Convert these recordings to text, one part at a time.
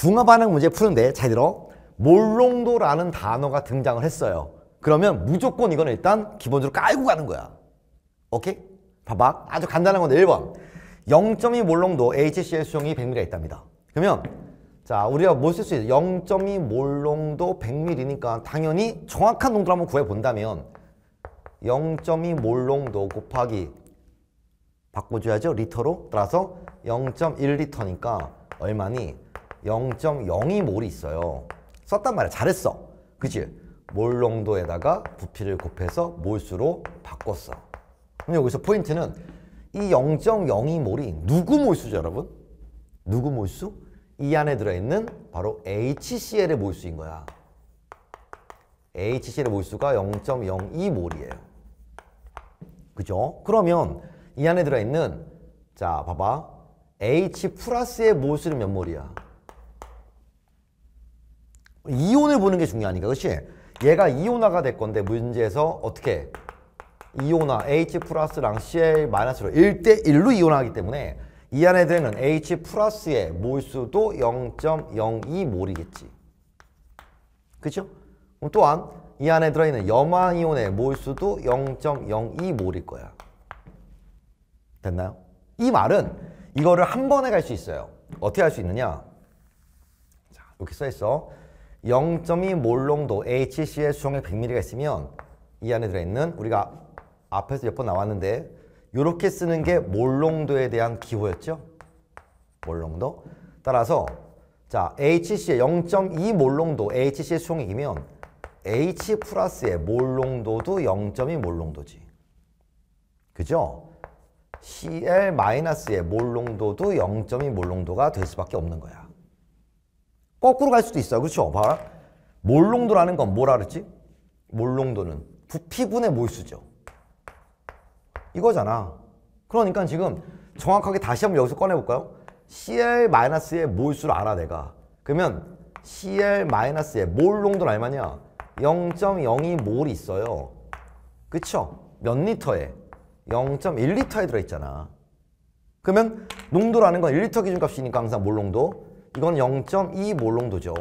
붕어 반응 문제 푸는데 잘 들어 몰롱도라는 단어가 등장을 했어요. 그러면 무조건 이거는 일단 기본적으로 깔고 가는 거야. 오케이? 봐봐. 아주 간단한 건데 1번. 0.2 몰롱도 HCl 수용이 100ml가 있답니다. 그러면 자 우리가 뭘 쓸 수 있어? 0.2 몰롱도 100ml니까 당연히 정확한 농도를 한번 구해본다면 0.2 몰롱도 곱하기 바꿔줘야죠. 리터로. 따라서 0.1리터니까 얼마니? 0.02몰이 있어요. 썼단 말이야. 잘했어. 그치? 몰 농도에다가 부피를 곱해서 몰수로 바꿨어. 근데 여기서 포인트는 이 0.02몰이 누구 몰수죠, 여러분? 누구 몰수? 이 안에 들어있는 바로 HCl의 몰수인 거야. HCl의 몰수가 0.02몰이에요. 그죠? 그러면 이 안에 들어있는 자, 봐봐. H 플러스의 몰수는 몇 몰이야? 이온을 보는 게 중요하니까 그렇지? 얘가 이온화가 될 건데 문제에서 어떻게 이온화 H 플러스랑 Cl 마이너스로 1대1로 이온화하기 때문에 이 안에 드는 H 플러스의 몰수도 0.02몰이겠지. 그쵸 그렇죠? 그럼 또한 이 안에 들어있는 염화이온의 몰수도 0.02몰일 거야. 됐나요? 이 말은 이거를 한 번에 갈 수 있어요. 어떻게 할 수 있느냐? 자, 이렇게 써있어. 0.2 몰롱도 HCl 수정액 100ml가 있으면 이 안에 들어있는 우리가 앞에서 몇 번 나왔는데 이렇게 쓰는 게 몰롱도에 대한 기호였죠. 몰롱도. 따라서 자 HCl 0.2 몰롱도 HCl 수용액이면 H 플러스의 몰롱도도 0.2 몰롱도지. 그죠? Cl 마이너스의 몰롱도도 0.2 몰롱도가 될 수밖에 없는 거야. 거꾸로 갈 수도 있어요. 그렇죠? 봐라. 몰롱도라는 건 뭐라 그랬지? 몰롱도는 부피분의 몰수죠. 이거잖아. 그러니까 지금 정확하게 다시 한번 여기서 꺼내볼까요? Cl-의 몰수를 알아 내가. 그러면 Cl-의 몰롱도는 얼마냐? 0.02몰이 있어요. 그쵸? 몇 리터에? 0.1리터에 들어있잖아. 그러면 농도라는 건 1리터 기준값이니까 항상 몰농도 이건 0.2 몰롱도죠.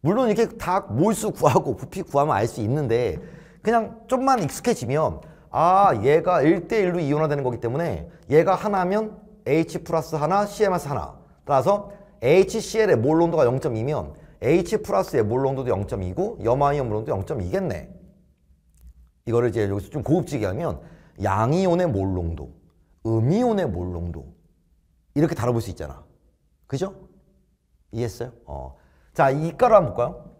물론 이렇게 다 몰수 구하고 부피 구하면 알 수 있는데 그냥 좀만 익숙해지면 아 얘가 1대1로 이온화되는 거기 때문에 얘가 하나면 H 플러스 하나, CMS 하나 따라서 HCl의 몰 온도가 0.2면 H 플러스의 몰 온도도 0.2고 염화이온 몰 온도 0.2겠네 이거를 이제 여기서 좀 고급지게 하면 양이온의 몰 농도, 음이온의 몰 농도 이렇게 다뤄볼 수 있잖아. 그죠? 이해했어요? 어. 자, 이과로 한번 볼까요?